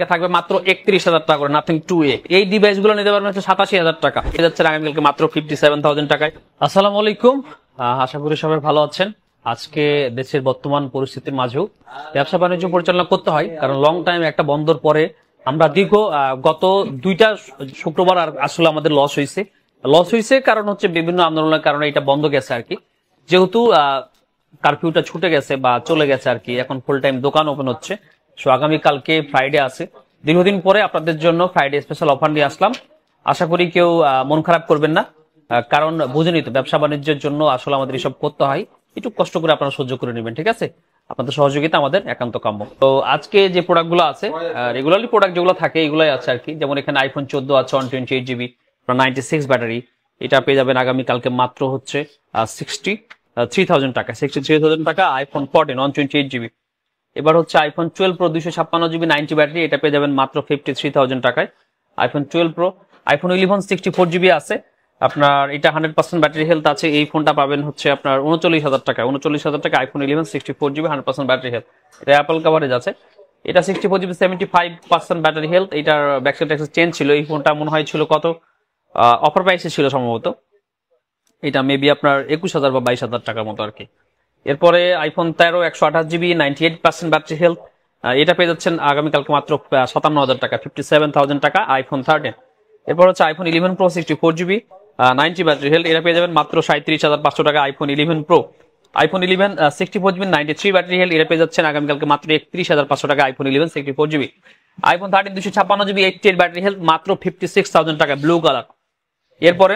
এটা থাকবে মাত্র একত্রিশ হাজার টাকা করে নাথিং টু এ এই ডিভাইস গুলো নিতে পারবেন হচ্ছে সাতাশি হাজার টাকা এটা যাচ্ছে আগামীকালকে মাত্র ফিফটি সেভেন থাউজেন্ড টাকায় আসসালাম আলাইকুম আশা করি সবাই ভালো আছেন আজকে দেশের বর্তমান পরিস্থিতির মাঝেও ব্যবসা বাণিজ্য পরিচালনা করতে হয় কারণ লং টাইম একটা বন্দর পরে আমরা দীর্ঘ গত দুইটা শুক্রবার আর আসলে আমাদের লস হয়েছে লস হয়েছে কারণ হচ্ছে বিভিন্ন আন্দোলনের কারণে এটা বন্ধ গেছে আর কি যেহেতু কারফিউটা ছুটে গেছে বা চলে গেছে আর কি এখন ফুল টাইম দোকান ওপেন হচ্ছে সো আগামীকালকে ফ্রাইডে আছে দীর্ঘদিন পরে আপনাদের জন্য ফ্রাইডে স্পেশাল অফার নিয়ে আসলাম আশা করি কেউ মন খারাপ করবেন না কারণ বুঝেনি তো ব্যবসা বাণিজ্যের জন্য আসলে আমাদের এসব করতে হয় একটু কষ্ট করে আপনারা সহ্য করে নেবেন ঠিক আছে আপনাদের সহযোগিতা আমাদের একান্ত কাম্য তো আজকে যে প্রোডাক্টগুলো আছে রেগুলারলি প্রোডাক্ট যেগুলো থাকে এগুলোই আছে আর কি যেমন এখানে আইফোন চোদ্দ আছে one twenty eight GB ninety six battery এটা পেয়ে যাবেন আগামীকালকে মাত্র হচ্ছে সিক্সটি থ্রি থাউজেন্ড টাকা সিক্সটি থ্রি থাউজেন্ড টাকা iPhone fourteen one twenty eight GB এবার হচ্ছে আইফোন টুয়েলভ প্রো দুশো ছাপ্পান্ন জিবি নাইনটি ব্যাটারি এটা পেয়ে যাবেন মাত্র ফিফটি থ্রি থাউজেন্ড টাকায় iPhone twelve Pro iPhone eleven sixty four GB আছে আপনার এটা হান্ড্রেড পার্সেন্ট ব্যাটারি হেলথ আছে এই ফোনটা পাবেন হচ্ছে আপনার উনচল্লিশ হাজার টাকা উনচল্লিশ হাজার টাকা iPhone eleven sixty four GB hundred percent battery health এটা অ্যাপল কাভারেজ আছে এটা sixty four GB seventy five percent battery health এটার ব্যাকসাইড ট্যাক্সের চেঞ্জ ছিল এই ফোনটা মনে হয় ছিল কত অফার প্রাইসে ছিল সম্ভবত এটা মেবি আপনার একুশ হাজার বা বাইশ হাজার টাকার মতো আর কি এরপরে আইফোন তেরো একশো আঠাশ GB ninety eight percent battery health এটা পেয়ে যাচ্ছেন আগামীকালকে মাত্র সাতান্ন হাজার টাকা ফিফটি সেভেন থাউজেন্ড টাকা আইফোন থার্টিন এরপর হচ্ছে iPhone eleven Pro sixty four GB ninety battery health এটা পেয়ে যাবেন মাত্র সাঁত্রিশ হাজার পাঁচশো টাকা iPhone eleven Pro iPhone eleven sixty four GB ninety three battery health এটা পেয়ে যাচ্ছেন আগামীকালকে মাত্র একত্রিশ হাজার পাঁচশো টাকা iPhone eleven sixty four GB iPhone thirteen দুশো ছাপ্পান্ন GB eighty eight battery health মাত্র ফিফটি সিক্স থাউজেন্ড টাকা ব্লু কালার এরপরে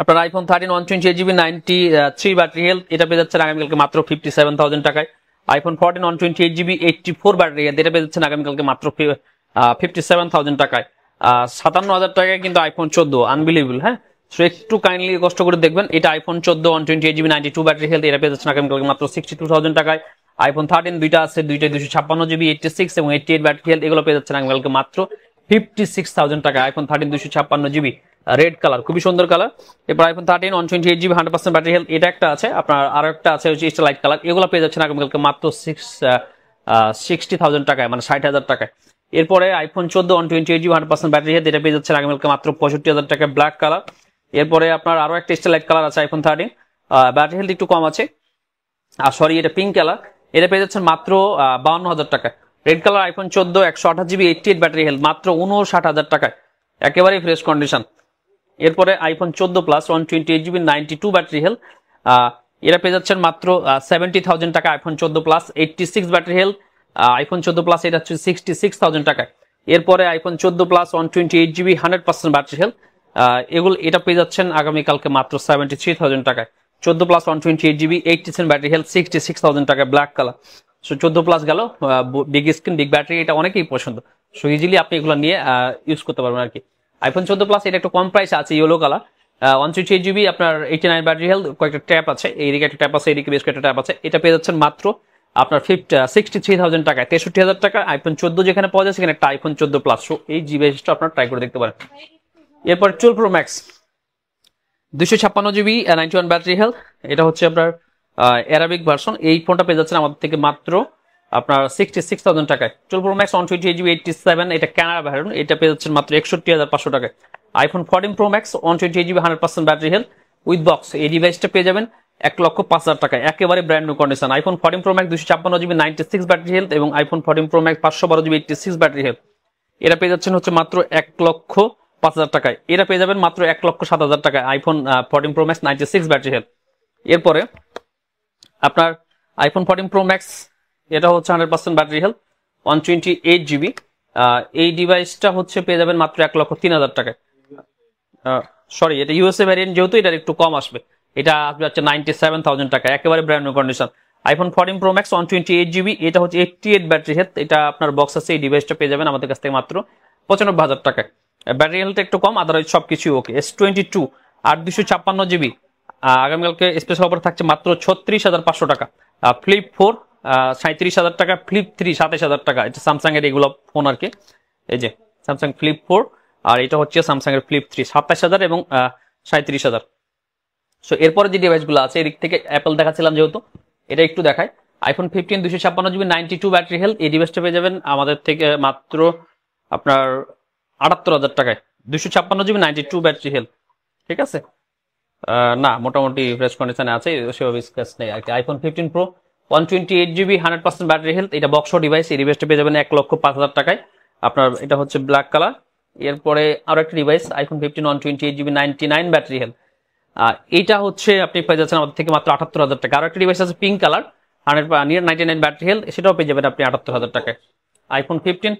আপনার iPhone thirteen one twenty eight GB ninety three battery health এটা পেয়ে যাচ্ছেন আগামীকালকে মাত্র ফিফটি সেভেন থাউজেন্ড টাকায় iPhone fourteen one twenty eight GB eighty four battery health এটা পেয়ে যাচ্ছেন আগামীকালকে মাত্র ফিফটি সেভেন থাউজেন্ড টাকায় সাতান্ন হাজার টাকায় কিন্তু আইফোন চোদ্দ আনবিলিভেবল হ্যাঁ সো একটু কাইন্ডলি কষ্ট করে দেখবেন এটা আইফোন চোদ্দ one twenty eight GB ninety two battery health এটা পেয়ে যাচ্ছেন আগামীকালকে মাত্র সিক্সটি টু থাউজেন্ড টাকায় আইফোন থার্টিন দুইটা আছে দুইটা দুশো ছাপ্পান্ন জিবি এইটটি সিক্স এবং এইটটি এইট ব্যাটারি হেলথ এগুলো পেয়ে যাচ্ছেন আগামীকালকে মাত্র ফিফটি সিক্স থাউজেন্ড টাকা আইফোন থার্টিন দুশো ছাপ্পান্ন জিবি রেড কালার খুবই সুন্দর কালার এরপর iPhone thirteen one twenty eight GB hundred percent battery health এটা একটা আছে আপনার আরও একটা আছে হচ্ছে লাইট কালার এগুলো পেয়ে যাচ্ছেন আগামীকালকে মাত্র সিক্স সিক্সটি থাউজেন্ড টাকায় মানে ষাট হাজার টাকায় এরপরে আইফোন চোদ্দ one twenty eight GB hundred percent battery health এটা পেয়ে যাচ্ছেন আগামীকালকে মাত্র পঁয়ষট্টি হাজার টাকায় ব্ল্যাক কালার এরপরে আপনার আরও একটা স্টার লাইট কালার আছে আইফোন থার্টিন ব্যাটারি হেলথ একটু কম আছে আর সরি এটা পিঙ্ক কালার এটা পেয়ে যাচ্ছেন মাত্র বাউন্ন হাজার টাকায় রেড কালার আইফোন চোদ্দ একশো আঠাশ GB eighty eight battery health মাত্র উনষাট হাজার টাকায় একেবারেই ফ্রেশ কন্ডিশন এরপরে আইফোন চোদ্দো plus one twenty eight GB ninety two battery health এরা পেয়ে যাচ্ছেন মাত্র সেভেন্টি থাউজেন্ড টাকা আইফোন চোদ্দ plus eighty six battery health iPhone চোদ্দ প্লাস এটা হচ্ছে সিক্সটি সিক্স থাউজেন্ড টাকা এরপরে আইফোন চোদ্দো plus one twenty eight GB hundred percent battery health এগুলো এটা পেয়ে যাচ্ছেন আগামীকালকে মাত্র সেভেন্টি থ্রি থাউজেন্ড টাকায় চোদ্দো plus one twenty eight GB eight percent battery health sixty six thousand টাকা ব্ল্যাক কালার সো চোদ্দো প্লাস গেল বিগ স্ক্রিন বিগ ব্যাটারি এটা অনেকেই পছন্দ সো ইজিলি আপনি এগুলো নিয়ে ইউজ করতে পারবেন আর কি আইফোন চোদ্দো প্লাস এটা একটু কম প্রাইস আছে yellow colour one sixty eight GB আপনার এইটি নাইন ব্যাটারি হেলথ কয়েকটা ট্যাপ আছে এইদিকে একটা ট্যাপ আছে এইদিকে বেশ কয়েকটা ট্যাপ আছে এটা পেয়ে যাচ্ছেন মাত্র আপনার ফিফটি সিক্সটি থ্রি থাউজেন্ড টাকায় তেষট্টি হাজার টাকা আইফোন চোদ্দো যেখানে পাওয়া যায় সেখানে একটা আইফোন চোদ্দ প্লাস সো এই জিবিএসটা আপনার ট্রাই করে দেখতে পারেন এরপর টুয়েলভ প্রো ম্যাক্স দুশো ছাপ্পান্ন GB ninety one battery health এটা হচ্ছে আপনার অ্যারাবিক ভার্সন এই ফোনটা পেয়ে যাচ্ছেন আমাদের থেকে মাত্র আপনার সিক্সটি সিক্স থাউজেন্ড টাকায় twelve pro max one twenty eight GB eighty seven এটা ক্যানাডা ভ্যারুন এটা পেয়ে যাচ্ছেন মাত্র একষট্টি হাজার পাঁচশো টাকায় iPhone fourteen pro max one twenty eight GB hundred percent battery health with box এই ডিভাইসটা পেয়ে যাবেন এক লক্ষ পাঁচ হাজার টাকা একেবারে brand new condition iPhone fourteen pro max দুশো ছাপ্পান্ন GB ninety six battery health এবং আইফোন ফোরটিন প্রো ম্যাক্স পাঁচশো বারো GB eighty six battery health এটা পেয়ে যাচ্ছেন হচ্ছে মাত্র এক লক্ষ পাঁচ হাজার টাকায় এটা পেয়ে যাবেন মাত্র এক লক্ষ সাত হাজার টাকায় iPhone fourteen pro max ninety six battery health এরপরে আপনার আইফোন ফোরটিন প্রো ম্যাক্স এটা হচ্ছে hundred percent battery health one twenty eight GB এই ডিভাইসটা হচ্ছে পেয়ে যাবেন মাত্র এক লক্ষ তিন হাজার টাকায় সরি এটা ইউএসএ ভ্যারিয়েন্ট যেহেতু এটা একটু কম আসবে এটা আসবে হচ্ছে নাইনটি সেভেন থাউজেন্ড টাকা একেবারে brand new condition iPhone fourteen pro max one twenty eight GB এটা হচ্ছে এইটটি এইট ব্যাটারি হেলথ এটা আপনার বক্স আছে এই ডিভাইসটা পেয়ে যাবেন আমাদের কাছ থেকে মাত্র পঁচানব্বই হাজার টাকায় ব্যাটারি হেলথ একটু কম আদারওয়াইজ সব কিছুই ওকে এস টোয়েন্টি টু আট দুশো ছাপ্পান্ন জিবি আগামীকালকে স্পেশাল অফার থাকছে মাত্র ছত্রিশ হাজার পাঁচশো টাকা ফ্লিপ ফোর সাঁত্রিশ হাজার টাকা ফ্লিপ থ্রি সাতাশ হাজার টাকা এটা স্যামসাংয়ের এগুলো ফোন আর কি এই যে স্যামসাং ফ্লিপ ফোর আর এটা হচ্ছে এর ফ্লিপ থ্রি সাতাশ হাজার এবং সাঁত্রিশ হাজার সো এরপরে যে ডিভাইসগুলো আছে এদিক থেকে অ্যাপেল দেখাচ্ছিলাম যেহেতু এটা একটু দেখায় আইফোন ফিফটিন দুশো ছাপ্পান্ন GB ninety two battery health এই ডিভাইসটা পেয়ে যাবেন আমাদের থেকে মাত্র আপনার আটাত্তর হাজার টাকায় দুশো ছাপ্পান্ন GB ninety two battery health ঠিক আছে না মোটামুটি ফ্রেশ কন্ডিশনে আছে সেভাবে স্ক্র্যাচ নেই আর কি iPhone fifteen pro one twenty eight GB hundred percent battery health এটা বক্স ডিভাইস এই ডিভাইসটা পেয়ে যাবেন এক লক্ষ পাঁচ হাজার টাকায় আপনার এটা হচ্ছে ব্ল্যাক কালার এরপরে আরও একটা device iPhone fifteen one twenty eight GB ninety nine battery health আর এটা হচ্ছে আপনি পেয়ে যাচ্ছেন আমাদের থেকে মাত্র আটাত্তর হাজার টাকা আর একটা ডিভাইস আছে pink colour hundred near ninety nine battery health সেটাও পেয়ে যাবেন আপনি আটাত্তর হাজার টাকায় আইফোন ফিফটিন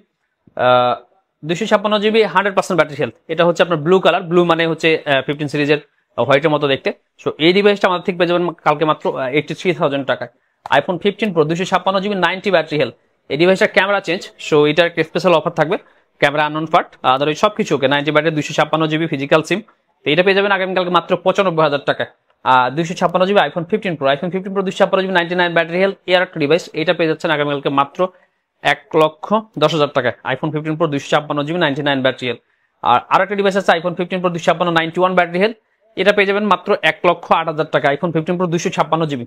দুশো ছাপ্পান্ন GB hundred percent battery health এটা হচ্ছে আপনার ব্লু কালার ব্লু মানে হচ্ছে ফিফটিন সিরিজের হোয়াইটের মতো দেখতে সো এই ডিভাইসটা আমাদের থেকে পেয়ে যাবেন কালকে মাত্র এইটটি থ্রি থাউজেন্ড টাকায় আইফোন ফিফটিন প্রো দুশো ছাপ্পান্ন জিবি নাইনটি ব্যাটারি হেল এই ডিভাইসটা ক্যামেরা চেঞ্জ সো এটার একটা স্পেশাল অফার থাকবে ক্যামেরা আনন পার্ট ওই সব কিছু ওকে নাইনটি ব্যাটারি দুশো ছাপ্পান্ন জিবি ফিজিক্যাল সিম তো এটা পেয়ে যাবেন আগামীকালকে মাত্র পঁচানব্বই হাজার টাকা আর দুশো ছাপ্পান্ন GB iPhone fifteen pro iPhone fifteen pro দুশো ছাপ্পান্ন GB ninety nine battery health এর একটা ডিভাইস এটা পেয়ে যাচ্ছেন আগামীকালকে মাত্র এক লক্ষ দশ হাজার টাকা আইফোন ফিফটিন প্রো দুশো ছাপ্পান্ন GB ninety nine battery health আর আরেকটা ডিভাইস আছে আইফোন ফিফটিন প্রো দুশো ছাপ্পান্ন নাইনটি ওয়ান ব্যাটারি হেল এটা পেয়ে যাবেন মাত্র এক লক্ষ আট হাজার টাকা আইফোন ফিফটিন প্রো দুশো ছাপ্পান্ন জিবি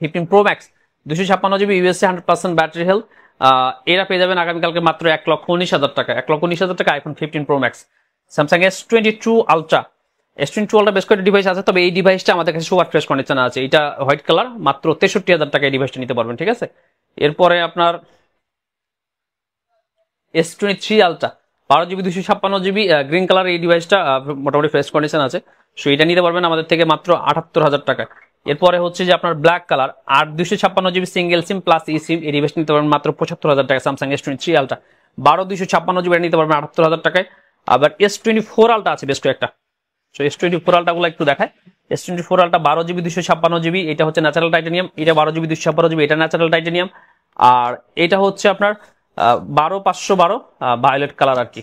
ফিফটিন প্রো ম্যাক্স দুশো ছাপ্পান্ন GB USA hundred percent battery health এরা পেয়ে যাবেন আগামীকালকে মাত্র এক লক্ষ উনিশ হাজার টাকা এক লক্ষ উনিশ হাজার টাকা iPhone fifteen pro max Samsung S twenty two ultra S twenty two ultra বেশ কয়েকটা ডিভাইস আছে তবে এই ডিভাইসটা আমাদের কাছে সুপার ফ্রেশ কন্ডিশন আছে এটা হোয়াইট কালার মাত্র তেষট্টি হাজার টাকা এই ডিভাইসটা নিতে পারবেন ঠিক আছে এরপরে আপনার এস টোয়েন্টি থ্রি আলট্রা বারো জিবি দুশো ছাপ্পান্ন জিবি গ্রিন কালার এই ডিভাইসটা মোটামুটি ফ্রেশ কন্ডিশন আছে সো এটা নিতে পারবেন আমাদের থেকে মাত্র আটাত্তর হাজার টাকায় এরপরে হচ্ছে যে আপনার ব্ল্যাক কালার আর দুশো ছাপ্পান্ন GB single SIM plus e SIM এর রিভেস্ট নিতে পারবেন মাত্র পঁচাত্তর হাজার টাকা স্যামসাং এস টোয়েন্টি থ্রি আলটা বারো দুশো ছাপ্পান্ন জিবি নিতে পারবেন আটাত্তর হাজার টাকায় আবার এস টোয়েন্টি ফোর আলটা আছে বেশ কয়েকটা সো এস টোয়েন্টি ফোর আলটাগুলো একটু দেখায় এস টোয়েন্টি ফোর আলটা বারো জিবি দুশো ছাপ্পান্ন জিবি এটা হচ্ছে ন্যাচারাল টাইটানিয়াম এটা বারো জিবি দুশো ছাপ্পান্ন জিবি এটা ন্যাচারাল টাইটানিয়াম আর এটা হচ্ছে আপনার বারো পাঁচশো বারো ভায়োলেট কালার আর কি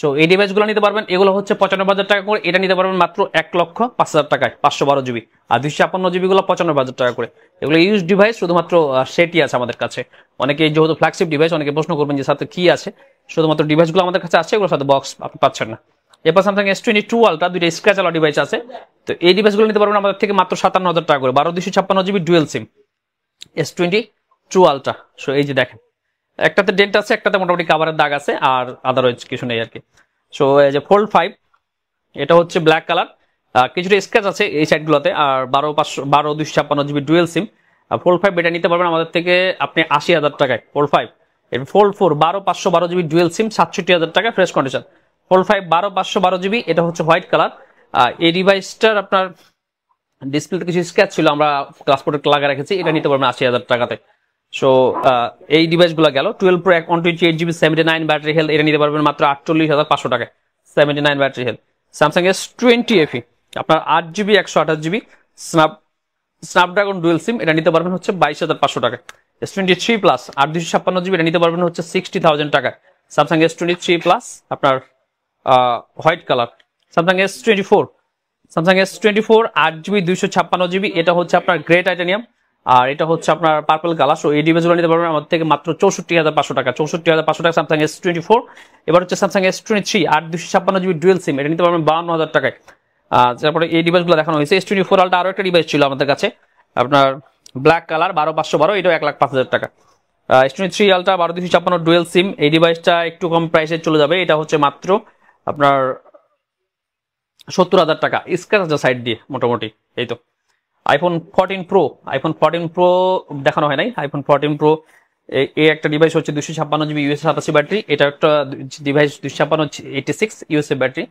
সো এই ডিভাইসগুলো নিতে পারবেন এগুলো হচ্ছে পঁচানব্বই হাজার টাকা করে এটা নিতে পারবেন মাত্র এক লক্ষ পাঁচ হাজার টাকায় পাঁচশো বারো জিবি আর দুইশো ছাপান্ন জিবিগুলো পঁচানব্বই হাজার টাকা করে এগুলো ইউজ ডিভাইস শুধুমাত্র সেটি আছে আমাদের কাছে অনেকে যেহেতু ফ্ল্যাগশিপ ডিভাইস অনেকে প্রশ্ন করবেন যে সাথে কি আছে শুধুমাত্র ডিভাইসগুলো আমাদের কাছে আছে এগুলোর সাথে বক্স আপনি পাচ্ছেন না এরপর স্যামসাং এস টোয়েন্টি টু আলটা দুইটা স্ক্র্যাচ আলা ডিভাইস আছে তো এই ডিভাইসগুলো নিতে পারবেন আমাদের থেকে মাত্র সাতান্ন হাজার টাকা করে বারো দুইশো ছাপ্পান্ন GB dual SIM S twenty two ultra so এই যে দেখেন একটাতে ডেন্ট আছে একটাতে মোটামুটি কাভারের দাগ আছে আর আদারওয়াইজ কিছু নেই আর কি সো এই যে ফোল্ড ফাইভ এটা হচ্ছে ব্ল্যাক কালার কিছুটা স্ক্র্যাচ আছে এই সাইডগুলোতে আর বারো পাঁচশো বারো দুশো ছাপ্পান্ন GB dual SIM fold five এটা নিতে পারবেন আমাদের থেকে আপনি আশি হাজার টাকায় ফোল্ড ফাইভ এরপর ফোল্ড ফোর বারো পাঁচশো বারো জিবি ডুয়েল সিম সাতষট্টি হাজার টাকা ফ্রেশ কন্ডিশন ফোল্ড ফাইভ বারো পাঁচশো বারো জিবি এটা হচ্ছে হোয়াইট কালার এই ডিভাইসটার আপনার ডিসপ্লেটা কিছু স্ক্র্যাচ ছিল আমরা ক্লাসপোর্টের লাগিয়ে রেখেছি এটা নিতে পারবেন আশি হাজার টাকাতে সো এই ডিভাইসগুলো গেল twelve pro one twenty eight GB seventy nine battery health এটা নিতে পারবেন মাত্র আটচল্লিশ হাজার পাঁচশো টাকা seventy nine battery health Samsung S twenty FE আপনার আট জিবি একশো আঠাশ GB snap Snapdragon dual SIM এটা নিতে পারবেন হচ্ছে বাইশ হাজার পাঁচশো টাকা এস টোয়েন্টি থ্রি প্লাস আট দুশো ছাপ্পান্ন জিবি এটা নিতে পারবেন হচ্ছে সিক্সটি থাউজেন্ড টাকা Samsung S twenty three plus আপনার white colour Samsung S twenty four Samsung S twenty four আট জিবি দুইশো ছাপ্পান্ন জিবি এটা হচ্ছে আপনার গ্রে টাইটানিয়াম আর এটা হচ্ছে আপনার পার্পল গালাস ও এই ডিভাইসগুলো নিতে পারবেন আমার থেকে মাত্র চৌষট্টি হাজার পাঁচশো টাকা চৌষট্টি হাজার পাঁচশো টাকা স্যামসাং এস টোয়েন্টি ফোর এবার হচ্ছে স্যামসাং এস টোয়েন্টি থ্রি আট দুশো ছাপ্পান্ন জিবি ডুয়েল সিম এটা নিতে পারবেন বাউন্ন হাজার টাকায় তারপরে এই ডিভাইসগুলো দেখানো হয়েছে এস টোয়েন্টি ফোর আলটা আরও একটা ডিভাইস ছিল আমাদের কাছে আপনার ব্ল্যাক কালার বারো পাঁচশো বারো এটাও এক লাখ পাঁচ হাজার টাকা এস টোয়েন্টি থ্রি আলটা বারো দুশো ছাপ্পান্ন ডুয়েল সিম এই ডিভাইসটা একটু কম প্রাইসে চলে যাবে এটা হচ্ছে মাত্র আপনার সত্তর হাজার টাকা স্ক্র্যাচ আছে সাইড দিয়ে মোটামুটি এই তো iPhone fourteen pro iPhone fourteen pro দেখানো হয় নাই আইফোন ফোরটিন প্রো এই একটা ডিভাইস হচ্ছে দুশো ছাপ্পান্ন জিবি ইউএসএ সাতাশি ব্যাটারি এটা একটা ডিভাইস দুশো ছাপ্পান্ন eighty six USA battery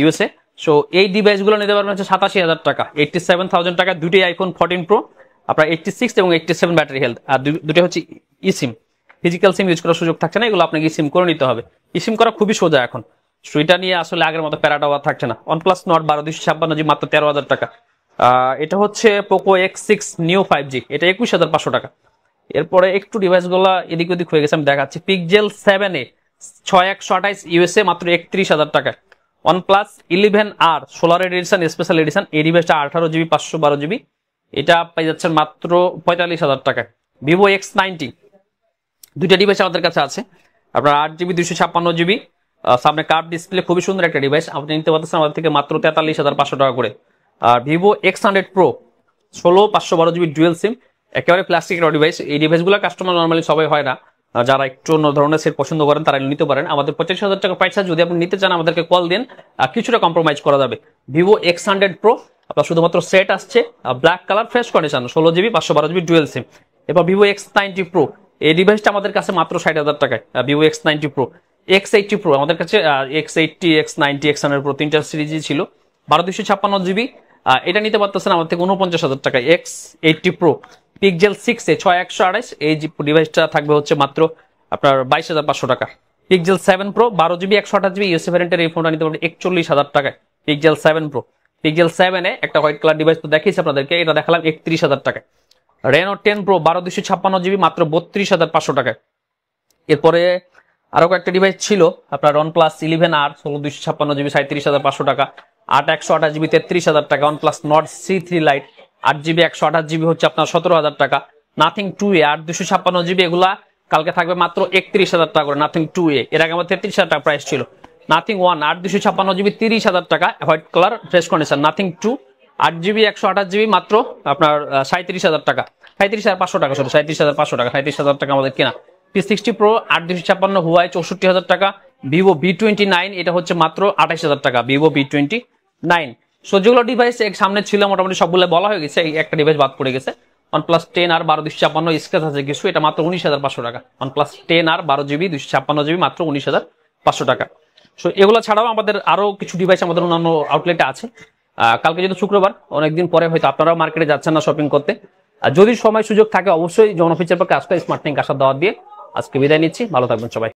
USA so এই ডিভাইসগুলো নিতে পারবেন হচ্ছে সাতাশি হাজার টাকা এইটটি সেভেন থাউজেন্ড টাকা দুটি আইফোন ফোরটিন প্রো আপনার এইটটি সিক্স এবং এইটটি সেভেন ব্যাটারি হেলথ আর দুটো হচ্ছে ইসিম ফিজিক্যাল সিম ইউজ করার সুযোগ থাকছে না এগুলো আপনাকে ইসিম করে নিতে হবে ইসিম করা খুবই সোজা এখন সো এটা নিয়ে আসলে আগের মতো প্যারাটাওয়া থাকছে না ওয়ান প্লাস নট বারো দুশো ছাপ্পান্ন জি মাত্র তেরো হাজার টাকা এটা হচ্ছে Poco X six new five G এটা একুশ হাজার পাঁচশো টাকা এরপরে একটু ডিভাইসগুলো এদিক ওদিক হয়ে গেছে আমি দেখাচ্ছি পিকজেল সেভেন এ ছয় একশো আঠাইশ ইউএসএ মাত্র একত্রিশ হাজার টাকা one plus eleven R solar edition special edition এই ডিভাইসটা আঠারো জিবি পাঁচশো বারো জিবি এটা পাই যাচ্ছেন মাত্র পঁয়তাল্লিশ হাজার টাকা ভিভো এক্স নাইনটি দুইটা ডিভাইস আমাদের কাছে আছে আপনার আট জিবি দুশো ছাপ্পান্ন জিবি সামনে কার্ড ডিসপ্লে খুবই সুন্দর একটা ডিভাইস আপনি নিতে পারতেছেন আমাদের থেকে মাত্র তেতাল্লিশ হাজার পাঁচশো টাকা করে আর ভিভো এক্স হান্ড্রেড প্রো ষোলো পাঁচশো বারো জিবি ডুয়েল সিম একেবারে প্লাস্টিকের ডিভাইস এই ডিভাইসগুলো কাস্টমার নর্মালি সবাই হয় না যারা একটু অন্য ধরনের সেট পছন্দ করেন তারা নিতে পারেন আমাদের পঁচিশ হাজার টাকা প্রাইস যদি আপনি নিতে চান আমাদেরকে কল দিন কিছুটা কম্প্রোমাইজ করা যাবে ভিভো এক্স হান্ড্রেড প্রো আপনার শুধুমাত্র সেট আসছে ব্ল্যাক কালার ফ্রেশ কন্ডিশন ষোলো জিবি পাঁচশো বারো জিবি ডুয়েল সিম এবার ভিভো এক্স নাইনটি প্রো এই ডিভাইসটা আমাদের কাছে মাত্র ষাট হাজার টাকায় Vivo X ninety pro X eighty pro আমাদের কাছে X eighty X ninety X hundred pro তিনটা সিরিজই ছিল বারো দুশো ছাপ্পান্ন জিবি এটা নিতে পারতেছেন আমার থেকে উনপঞ্চাশ হাজার টাকা X eighty pro Pixel six A ছয় একশো আড়াইশ এই ডিভাইসটা থাকবে হচ্ছে মাত্র আপনার বাইশ হাজার পাঁচশো টাকা পিকজেল সেভেন প্রো বারো জিবি একশো আঠাশ জিবি ইউসি ভ্যারেন্টের এই ফোনটা নিতে পারবেন একচল্লিশ হাজার টাকায় পিকজেল সেভেন প্রো পিকজেল সেভেনে একটা হোয়াইট কালার ডিভাইস তো দেখিয়েছি আপনাদেরকে এটা দেখালাম একত্রিশ হাজার টাকায় রেনো টেন প্রো বারো দুশো ছাপ্পান্ন জিবি মাত্র বত্রিশ হাজার পাঁচশো টাকায় এরপরে আরও কয়েকটা ডিভাইস ছিল আপনার ওয়ান প্লাস ইলেভেন আর ষোলো দুশো ছাপ্পান্ন জিবি সাঁত্রিশ হাজার পাঁচশো টাকা আট একশো আঠাশ জিবি তেত্রিশ হাজার টাকা one plus Nord C three lite আট জিবি একশো আঠাশ জিবি হচ্ছে আপনার সতেরো হাজার টাকা নাথিং টু এ আট দুশো ছাপ্পান্ন জিবি এগুলা কালকে থাকবে মাত্র একত্রিশ হাজার টাকা করে নাথিং টু এ এর আগে আমার তেত্রিশ হাজার টাকা প্রাইস ছিল নাথিং ওয়ান আট দুশো ছাপ্পান্ন জিবি তিরিশ হাজার টাকা white colour fresh condition nothing two আট জিবি একশো আঠাশ জিবি মাত্র আপনার সাঁত্রিশ হাজার টাকা সাঁত্রিশ হাজার পাঁচশো টাকা শুধু সাঁত্রিশ হাজার পাঁচশো টাকা সাঁত্রিশ হাজার টাকা আমাদের কেনা পি সিক্সটি প্রো আট দুশো ছাপ্পান্ন হুয়াই চৌষট্টি হাজার টাকা ভিভো বি টোয়েন্টি নাইন এটা হচ্ছে মাত্র আঠাইশ হাজার টাকা Vivo V twenty nine so যেগুলো ডিভাইস সামনে ছিল মোটামুটি সবগুলো বলা হয়ে গেছে একটা ডিভাইস বাদ পড়ে গেছে ওয়ান প্লাস টেন আর বারো দুশো ছাপ্পান্ন স্ক্রেচ আছে কিছু এটা মাত্র উনিশ হাজার পাঁচশো টাকা ওয়ান প্লাস টেন আর বারো জিবি দুশো ছাপ্পান্ন জিবি মাত্র উনিশ হাজার পাঁচশো টাকা সো এগুলো ছাড়াও আমাদের আরও কিছু ডিভাইস আমাদের অন্যান্য আউটলেটে আছে কালকে যেহেতু শুক্রবার অনেকদিন পরে হয়তো আপনারাও মার্কেটে যাচ্ছেন না শপিং করতে আর যদি সময় সুযোগ থাকে অবশ্যই যৌন ফিচার পক্ষে আসতে স্মার্ট টিং আসার দাওয়াত দিয়ে আজকে বিদায় নিচ্ছি ভালো থাকবেন সবাই